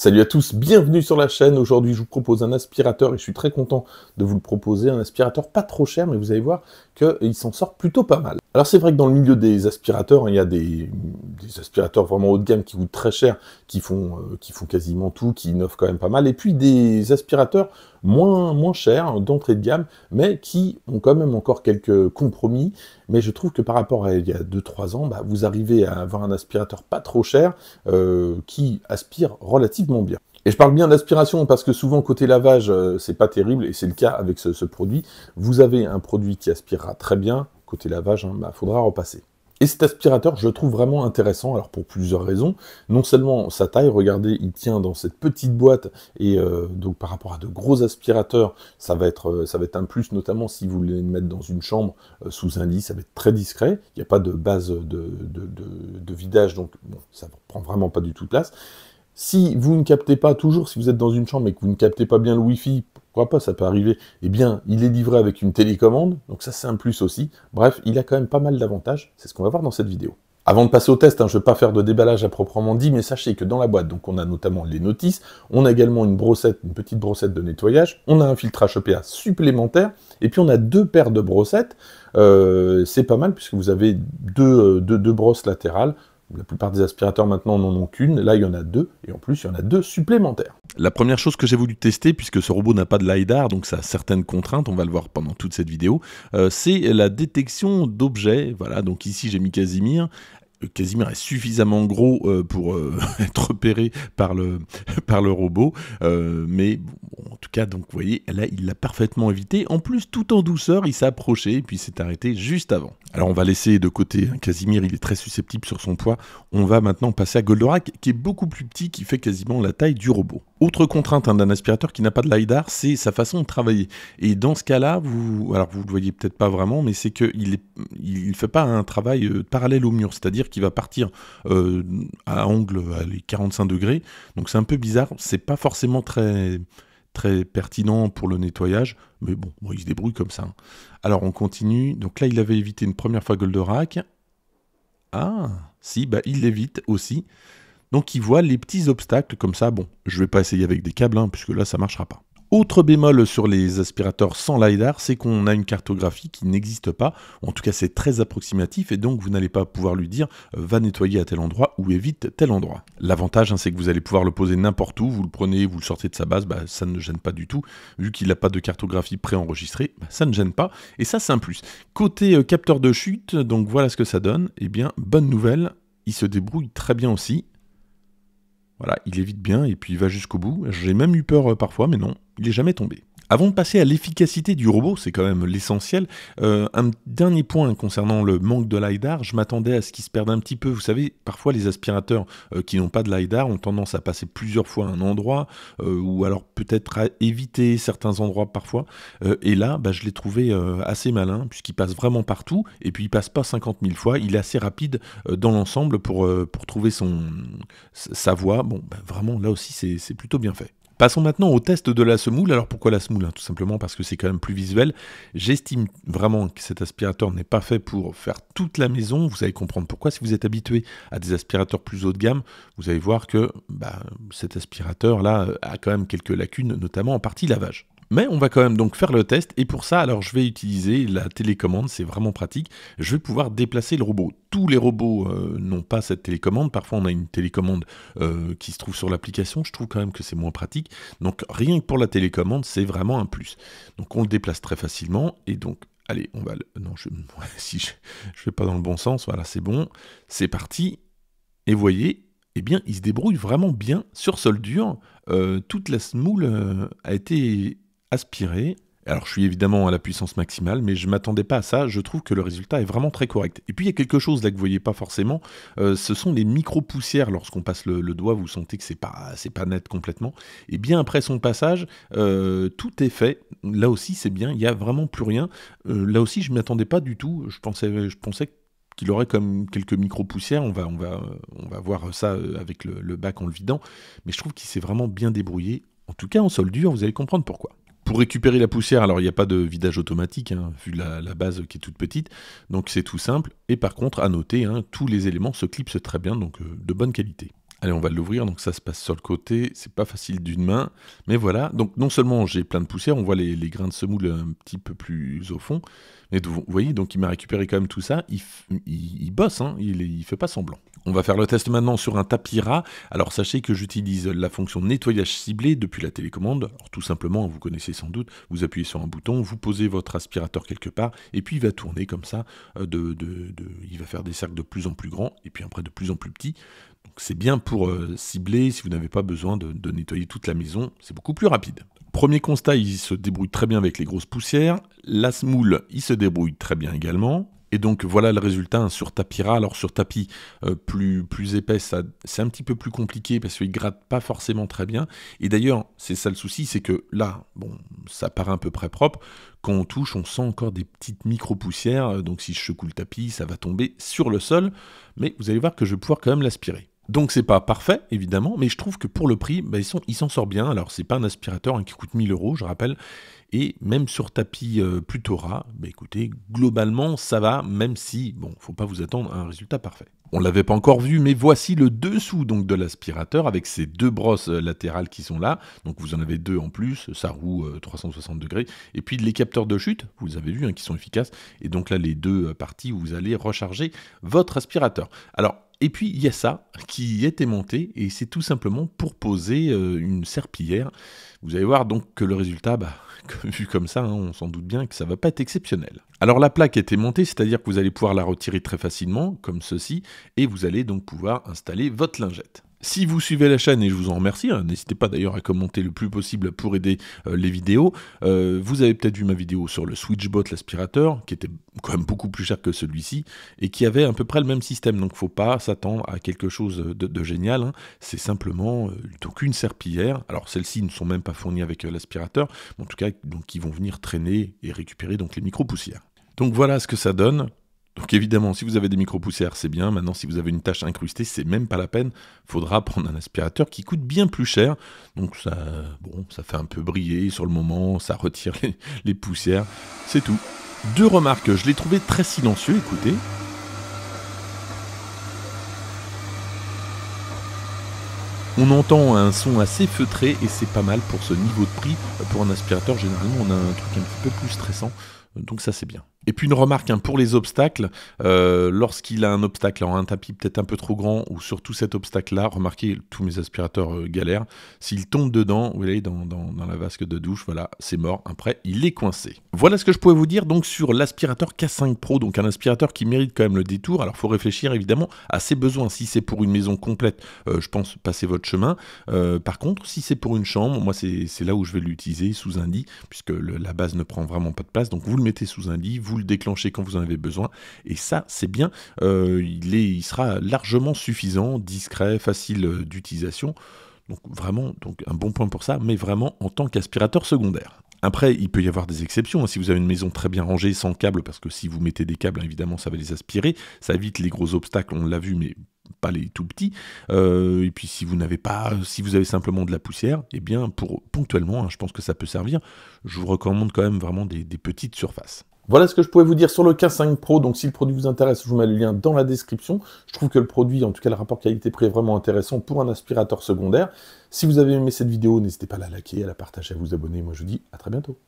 Salut à tous, bienvenue sur la chaîne. Aujourd'hui, je vous propose un aspirateur et je suis très content de vous le proposer. Un aspirateur pas trop cher, mais vous allez voir qu'il s'en sort plutôt pas mal. Alors c'est vrai que dans le milieu des aspirateurs, hein, il y a des, aspirateurs vraiment haut de gamme qui coûtent très cher, euh, qui font, quasiment tout, qui innovent quand même pas mal, et puis des aspirateurs moins, chers, hein, d'entrée de gamme, mais qui ont quand même encore quelques compromis. Mais je trouve que par rapport à il y a 2-3 ans, bah, vous arrivez à avoir un aspirateur pas trop cher, euh, qui aspire relativement bien. Et je parle bien d'aspiration parce que souvent côté lavage, euh, c'est pas terrible et c'est le cas avec ce, produit. Vous avez un produit qui aspirera très bien, côté lavage, il hein, bah, faudra repasser. Et cet aspirateur, je le trouve vraiment intéressant, alors pour plusieurs raisons. Non seulement sa taille, regardez, il tient dans cette petite boîte, et euh, donc par rapport à de gros aspirateurs, ça va être, euh, ça va être un plus, notamment si vous voulez le mettre dans une chambre euh, sous un lit, ça va être très discret. Il n'y a pas de base de, vidage, donc ça ne prend vraiment pas du tout place. Si vous ne captez pas, toujours si vous êtes dans une chambre et que vous ne captez pas bien le Wi-Fi, pas, ça peut arriver. et eh bien, il est livré avec une télécommande, donc ça c'est un plus aussi. Bref, il a quand même pas mal d'avantages, c'est ce qu'on va voir dans cette vidéo. Avant de passer au test, hein, je ne vais pas faire de déballage à proprement dit, mais sachez que dans la boîte, donc on a notamment les notices, on a également une brossette, une petite brossette de nettoyage, on a un filtre hpa e supplémentaire, et puis on a deux paires de brossettes. Euh, c'est pas mal puisque vous avez deux, euh, deux, deux brosses latérales, la plupart des aspirateurs maintenant n'en ont qu'une, là il y en a deux, et en plus il y en a deux supplémentaires. La première chose que j'ai voulu tester, puisque ce robot n'a pas de LiDAR, donc ça a certaines contraintes, on va le voir pendant toute cette vidéo, euh, c'est la détection d'objets. Voilà, donc ici j'ai mis Casimir, Casimir est suffisamment gros euh, pour euh, être repéré par le, par le robot. Euh, mais en tout cas, donc, vous voyez, là, il l'a parfaitement évité. En plus, tout en douceur, il s'est approché et puis s'est arrêté juste avant. Alors, on va laisser de côté hein, Casimir, il est très susceptible sur son poids. On va maintenant passer à Goldorak, qui est beaucoup plus petit, qui fait quasiment la taille du robot. Autre contrainte hein, d'un aspirateur qui n'a pas de LiDAR, c'est sa façon de travailler. Et dans ce cas-là, vous vous ne le voyez peut-être pas vraiment, mais c'est qu'il ne il fait pas un travail euh, parallèle au mur, c'est-à-dire qu'il va partir euh, à angle à les 45 degrés. Donc c'est un peu bizarre, c'est pas forcément très, très pertinent pour le nettoyage, mais bon, il se débrouille comme ça. Hein. Alors on continue, donc là il avait évité une première fois Goldorak. Ah, si, bah il l'évite aussi. Donc il voit les petits obstacles comme ça. Bon, je ne vais pas essayer avec des câbles, hein, puisque là, ça ne marchera pas. Autre bémol sur les aspirateurs sans LiDAR, c'est qu'on a une cartographie qui n'existe pas. En tout cas, c'est très approximatif et donc vous n'allez pas pouvoir lui dire euh, va nettoyer à tel endroit ou évite tel endroit. L'avantage, hein, c'est que vous allez pouvoir le poser n'importe où, vous le prenez, vous le sortez de sa base, bah, ça ne gêne pas du tout. Vu qu'il n'a pas de cartographie préenregistrée, bah, ça ne gêne pas et ça, c'est un plus. Côté euh, capteur de chute, donc voilà ce que ça donne. Eh bien, bonne nouvelle, il se débrouille très bien aussi. Voilà, il évite bien et puis il va jusqu'au bout. J'ai même eu peur euh, parfois, mais non, il n'est jamais tombé. Avant de passer à l'efficacité du robot, c'est quand même l'essentiel, euh, un dernier point concernant le manque de LiDAR, je m'attendais à ce qu'il se perde un petit peu. Vous savez, parfois les aspirateurs euh, qui n'ont pas de LiDAR ont tendance à passer plusieurs fois à un endroit, euh, ou alors peut-être à éviter certains endroits parfois. et là, bah, je l'ai trouvé assez malin, puisqu'il passe vraiment partout, et puis il passe pas 50 000 fois, il est assez rapide dans l'ensemble pour, pour trouver son, sa voie. Bon, bah, vraiment, là aussi, c'est plutôt bien fait. Passons maintenant au test de la semoule. Alors pourquoi la semoule hein Tout simplement parce que c'est quand même plus visuel. J'estime vraiment que cet aspirateur n'est pas fait pour faire toute la maison. Vous allez comprendre pourquoi. Si vous êtes habitué à des aspirateurs plus haut de gamme, vous allez voir que bah, cet aspirateur-là a quand même quelques lacunes, notamment en partie lavage. Mais on va quand même donc faire le test et pour ça, alors je vais utiliser la télécommande, c'est vraiment pratique. Je vais pouvoir déplacer le robot. Tous les robots euh, n'ont pas cette télécommande. Parfois, on a une télécommande euh, qui se trouve sur l'application. Je trouve quand même que c'est moins pratique. Donc, rien que pour la télécommande, c'est vraiment un plus. Donc, on le déplace très facilement et donc Allez, on va le... Non, je... si je ne vais pas dans le bon sens, voilà, c'est bon. C'est parti. Et vous voyez, eh bien, il se débrouille vraiment bien sur sol dur. Euh, toute la smoule a été Aspirer. Alors je suis évidemment à la puissance maximale, mais je ne m'attendais pas à ça, je trouve que le résultat est vraiment très correct. Et puis il y a quelque chose là que vous voyez pas forcément, euh, ce sont les micro-poussières lorsqu'on passe le, doigt, vous sentez que c'est pas, pas net complètement. Et bien après son passage, euh, tout est fait, là aussi c'est bien, il n'y a vraiment plus rien. Euh, là aussi je ne m'attendais pas du tout, je pensais, je pensais qu'il aurait comme quelques micro-poussières, on va, on, va, on va voir ça avec le, le bac en le vidant, mais je trouve qu'il s'est vraiment bien débrouillé, en tout cas en soldure, vous allez comprendre pourquoi pour récupérer la poussière, alors il n'y a pas de vidage automatique, hein, vu la, base qui est toute petite, donc c'est tout simple. Et par contre, à noter, hein, tous les éléments se clipsent très bien, donc euh, de bonne qualité. Allez, on va l'ouvrir, donc ça se passe sur le côté, c'est pas facile d'une main, mais voilà. Donc non seulement j'ai plein de poussière, on voit les, grains de semoule un petit peu plus au fond, mais vous voyez, donc il m'a récupéré quand même tout ça, il, bosse, hein. il, il fait pas semblant. On va faire le test maintenant sur un tapis ras. Alors sachez que j'utilise la fonction nettoyage ciblé depuis la télécommande. Alors, tout simplement, vous connaissez sans doute, vous appuyez sur un bouton, vous posez votre aspirateur quelque part, et puis il va tourner comme ça, euh, de, il va faire des cercles de plus en plus grands, et puis après de plus en plus petits. Donc c'est bien pour euh, cibler si vous n'avez pas besoin de, nettoyer toute la maison, c'est beaucoup plus rapide. Premier constat, il se débrouille très bien avec les grosses poussières. La smoule il se débrouille très bien également. Et donc voilà le résultat hein, sur tapis Alors sur tapis euh, plus, plus épais, c'est un petit peu plus compliqué parce qu'il gratte pas forcément très bien. Et d'ailleurs, c'est ça le souci, c'est que là, bon, ça paraît à peu près propre. Quand on touche, on sent encore des petites micro-poussières. Euh, donc si je secoue le tapis, ça va tomber sur le sol. Mais vous allez voir que je vais pouvoir quand même l'aspirer. Donc c'est pas parfait, évidemment, mais je trouve que pour le prix, bah, il ils s'en sort bien. Alors c'est pas un aspirateur hein, qui coûte 1000 euros, je rappelle. Et même sur tapis euh, plutôt ras, bah, écoutez, globalement ça va, même si, bon, faut pas vous attendre à un résultat parfait. On l'avait pas encore vu, mais voici le dessous donc de l'aspirateur avec ces deux brosses euh, latérales qui sont là. Donc vous en avez deux en plus, ça roue 360 euh, degrés, et puis les capteurs de chute, vous avez vu, hein, qui sont efficaces. Et donc là, les deux euh, parties où vous allez recharger votre aspirateur. Alors et puis il y a ça qui est monté et c'est tout simplement pour poser une serpillière. Vous allez voir donc que le résultat, bah, vu comme ça, hein, on s'en doute bien que ça va pas être exceptionnel. Alors la plaque était montée, c'est-à-dire que vous allez pouvoir la retirer très facilement, comme ceci, et vous allez donc pouvoir installer votre lingette. Si vous suivez la chaîne, et je vous en remercie, hein, n'hésitez pas d'ailleurs à commenter le plus possible pour aider euh, les vidéos, euh, vous avez peut-être vu ma vidéo sur le Switchbot, l'aspirateur, qui était quand même beaucoup plus cher que celui-ci, et qui avait à peu près le même système, donc faut pas s'attendre à quelque chose de, génial, hein. c'est simplement euh, une serpillière, alors celles-ci ne sont même pas fournies avec l'aspirateur, en tout cas, donc ils vont venir traîner et récupérer donc les micro-poussières. Donc voilà ce que ça donne. Donc évidemment, si vous avez des micro-poussières, c'est bien. Maintenant, si vous avez une tache incrustée, c'est même pas la peine. Faudra prendre un aspirateur qui coûte bien plus cher. Donc ça, bon, ça fait un peu briller sur le moment, ça retire les, poussières. C'est tout. Deux remarques, je l'ai trouvé très silencieux, écoutez. On entend un son assez feutré et c'est pas mal pour ce niveau de prix. Pour un aspirateur, généralement, on a un truc un petit peu plus stressant. Donc ça, c'est bien. Et puis une remarque hein, pour les obstacles, euh, lorsqu'il a un obstacle, alors un tapis peut-être un peu trop grand ou surtout cet obstacle-là, remarquez, tous mes aspirateurs euh, galèrent, s'il tombe dedans, vous voyez, dans, la vasque de douche, voilà, c'est mort, après, il est coincé. Voilà ce que je pouvais vous dire donc sur l'aspirateur K5 Pro, donc un aspirateur qui mérite quand même le détour, alors faut réfléchir évidemment à ses besoins, si c'est pour une maison complète, euh, je pense passer votre chemin, par contre, si c'est pour une chambre, moi c'est là où je vais l'utiliser sous un lit, puisque la base ne prend vraiment pas de place, donc vous le mettez sous un lit, vous déclencher quand vous en avez besoin. Et ça, c'est bien. Euh, il, est, il sera largement suffisant, discret, facile d'utilisation. Donc vraiment, donc un bon point pour ça, mais vraiment en tant qu'aspirateur secondaire. Après, il peut y avoir des exceptions. Hein. Si vous avez une maison très bien rangée, sans câbles, parce que si vous mettez des câbles, évidemment, ça va les aspirer. Ça évite les gros obstacles, on l'a vu, mais pas les tout petits. Euh, et puis si vous n'avez pas, si vous avez simplement de la poussière, et eh bien pour ponctuellement, hein, je pense que ça peut servir. Je vous recommande quand même vraiment des petites surfaces. Voilà ce que je pouvais vous dire sur le K5 Pro. Donc si le produit vous intéresse, je vous mets le lien dans la description. Je trouve que le produit, en tout cas le rapport qualité-prix est vraiment intéressant pour un aspirateur secondaire. Si vous avez aimé cette vidéo, n'hésitez pas à la liker, à la partager, à vous abonner. Moi je vous dis à très bientôt.